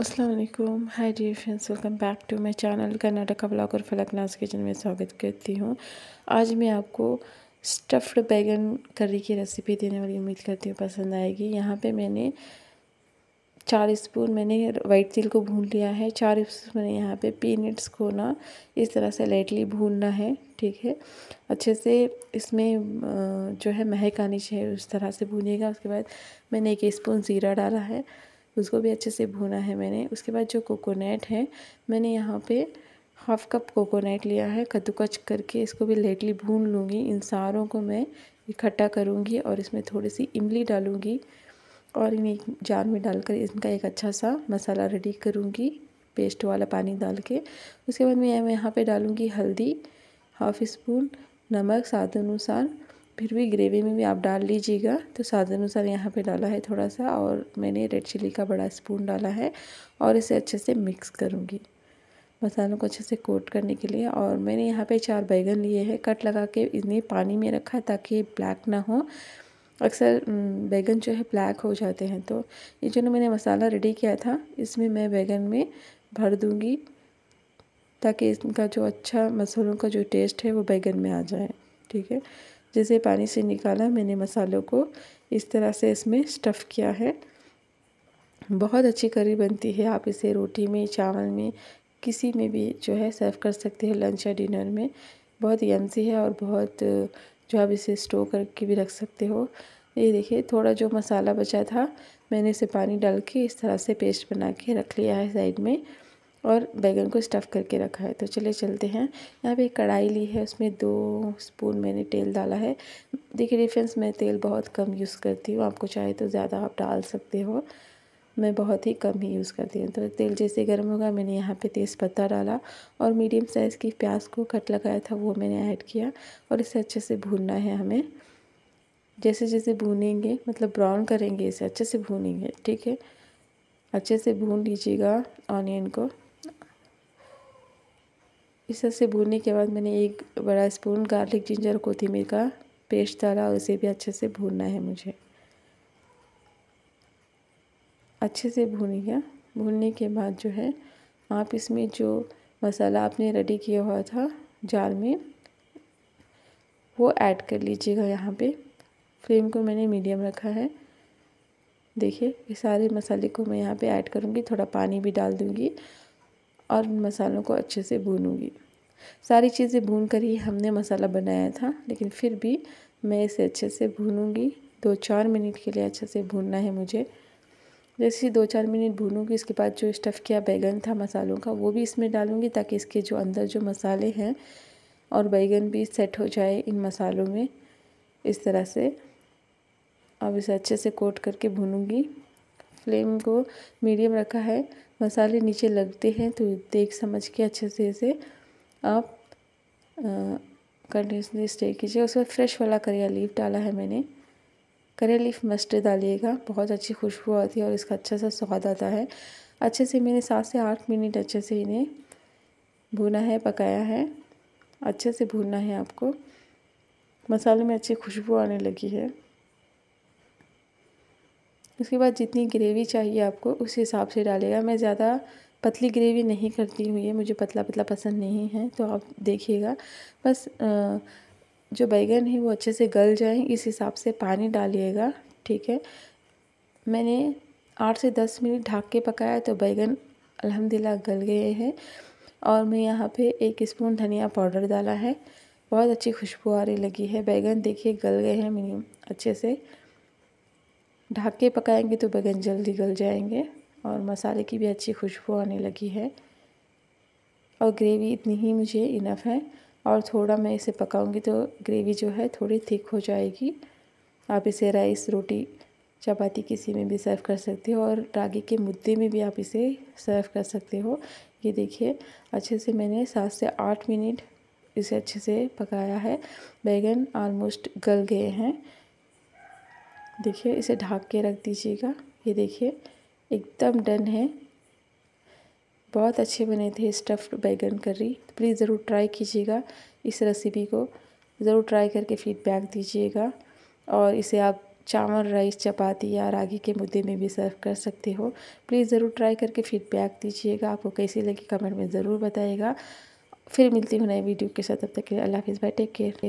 Aslam hi डी friends welcome back to my channel Karnataka blog और Falaknaz kitchen में स्वागत करती हूँ आज मैं आपको स्टफ्ड बैगन करी की रेसिपी देने वाली उम्मीद करती हूँ पसंद आएगी यहाँ पे मैंने चार स्पून मैंने वाइट तिल को भून लिया है चार स्पून मैंने यहाँ पे पीनट्स को ना इस तरह से लाइटली भूनना है ठीक है अच्छे से इसमें जो है महक आनी चाहिए उस तरह से भूनिएगा उसके बाद मैंने एक स्पून ज़ीरा डाला है उसको भी अच्छे से भूना है मैंने उसके बाद जो कोकोनट है मैंने यहाँ पे हाफ कप कोकोनट लिया है कद्दूकच करके इसको भी लेटली भून लूँगी इन सारों को मैं इकट्ठा करूँगी और इसमें थोड़ी सी इमली डालूँगी और इन्हें जार में डालकर इनका एक अच्छा सा मसाला रेडी करूँगी पेस्ट वाला पानी डाल के उसके बाद मैं यहाँ पे डालूँगी हल्दी हाफ स्पून नमक स्वाद अनुसार फिर भी ग्रेवी में भी आप डाल लीजिएगा तो स्वाद अनुसार यहाँ पे डाला है थोड़ा सा और मैंने रेड चिल्ली का बड़ा स्पून डाला है और इसे अच्छे से मिक्स करूँगी मसालों को अच्छे से कोट करने के लिए और मैंने यहाँ पे चार बैगन लिए हैं कट लगा के इन्हें पानी में रखा ताकि ब्लैक ना हो अक्सर बैगन जो है ब्लैक हो जाते हैं तो ये जो ना मैंने मसाला रेडी किया था इसमें मैं बैगन में भर दूँगी ताकि इनका जो अच्छा मसालों का जो टेस्ट है वो बैगन में आ जाए ठीक है जिसे पानी से निकाला मैंने मसालों को इस तरह से इसमें स्टफ़ किया है बहुत अच्छी करी बनती है आप इसे रोटी में चावल में किसी में भी जो है सर्व कर सकते हैं लंच या डिनर में बहुत यमसी है और बहुत जो आप इसे स्टोर करके भी रख सकते हो ये देखिए थोड़ा जो मसाला बचा था मैंने इसे पानी डाल के इस तरह से पेस्ट बना के रख लिया है साइड में और बैगन को स्टफ़ करके रखा है तो चलिए चलते हैं यहाँ पे एक कढ़ाई ली है उसमें दो स्पून मैंने तेल डाला है देखिए फ्रेंड्स मैं तेल बहुत कम यूज़ करती हूँ आपको चाहे तो ज़्यादा आप डाल सकते हो मैं बहुत ही कम ही यूज़ करती हूँ तो तेल जैसे गर्म होगा मैंने यहाँ पे तेज़पत्ता डाला और मीडियम साइज़ की प्याज को कट लगाया था वो मैंने ऐड किया और इसे अच्छे से भूनना है हमें जैसे जैसे भूनेंगे मतलब ब्राउन करेंगे इसे अच्छे से भूनेंगे ठीक है अच्छे से भून लीजिएगा ऑनियन को इस तरह से भूनने के बाद मैंने एक बड़ा स्पून गार्लिक जिंजर कोथिमीर का पेस्ट डाला और उसे भी अच्छे से भूनना है मुझे अच्छे से लिया भूनने के बाद जो है आप इसमें जो मसाला आपने रेडी किया हुआ था जाल में वो ऐड कर लीजिएगा यहाँ पे फ्लेम को मैंने मीडियम रखा है देखिए ये सारे मसाले को मैं यहाँ पे ऐड करूँगी थोड़ा पानी भी डाल दूँगी और मसालों को अच्छे से भूनूंगी सारी चीज़ें भून कर ही हमने मसाला बनाया था लेकिन फिर भी मैं इसे अच्छे से भूनूंगी दो चार मिनट के लिए अच्छे से भूनना है मुझे जैसे दो चार मिनट भूनूंगी इसके बाद जो स्टफ़ किया बैगन था मसालों का वो भी इसमें डालूंगी ताकि इसके जो अंदर जो मसाले हैं और बैगन भी सेट हो जाए इन मसालों में इस तरह से अब इसे अच्छे से कोट करके भूनूंगी फ्लेम को मीडियम रखा है मसाले नीचे लगते हैं तो देख समझ के अच्छे से इसे आप कंटिन्यूसली स्टे कीजिए उसमें फ्रेश वाला करिया लीफ डाला है मैंने करिया लीफ मस्ट डालिएगा बहुत अच्छी खुशबू आती है और इसका अच्छा सा स्वाद आता है अच्छे से मैंने सात से आठ मिनट अच्छे से इन्हें भुना है पकाया है अच्छे से भूनना है आपको मसाले में अच्छी खुशबू आने लगी है उसके बाद जितनी ग्रेवी चाहिए आपको उस हिसाब से डालेगा मैं ज़्यादा पतली ग्रेवी नहीं करती हूँ ये मुझे पतला पतला पसंद नहीं है तो आप देखिएगा बस जो बैगन है वो अच्छे से गल जाए इस हिसाब से पानी डालिएगा ठीक है मैंने आठ से दस मिनट ढाक के पकाया तो बैगन अल्हम्दुलिल्लाह गल गए हैं और मैं यहाँ पे एक स्पून धनिया पाउडर डाला है बहुत अच्छी खुशबू आ रही लगी है बैगन देखिए गल गए हैं मिनिमम अच्छे से ढक के पकाएंगे तो बैगन जल्दी गल जाएंगे और मसाले की भी अच्छी खुशबू आने लगी है और ग्रेवी इतनी ही मुझे इनफ है और थोड़ा मैं इसे पकाऊंगी तो ग्रेवी जो है थोड़ी थिक हो जाएगी आप इसे राइस रोटी चपाती किसी में भी सर्व कर सकते हो और रागी के मुद्दे में भी आप इसे सर्व कर सकते हो ये देखिए अच्छे से मैंने सात से आठ मिनट इसे अच्छे से पकाया है बैगन ऑलमोस्ट गल गए हैं देखिए इसे ढाक के रख दीजिएगा ये देखिए एकदम डन है बहुत अच्छे बने थे स्टफ्ड बैगन करी तो प्लीज़ ज़रूर ट्राई कीजिएगा इस रेसिपी को ज़रूर ट्राई करके फीडबैक दीजिएगा और इसे आप चावल राइस चपाती या रागी के मुद्दे में भी सर्व कर सकते हो प्लीज़ ज़रूर ट्राई करके फीडबैक दीजिएगा आपको कैसी लगी कमेंट में ज़रूर बताइएगा फिर मिलती हूँ नए वीडियो के साथ तब तक के लिए अल्लाह हाफिज़ बाय टेक केयर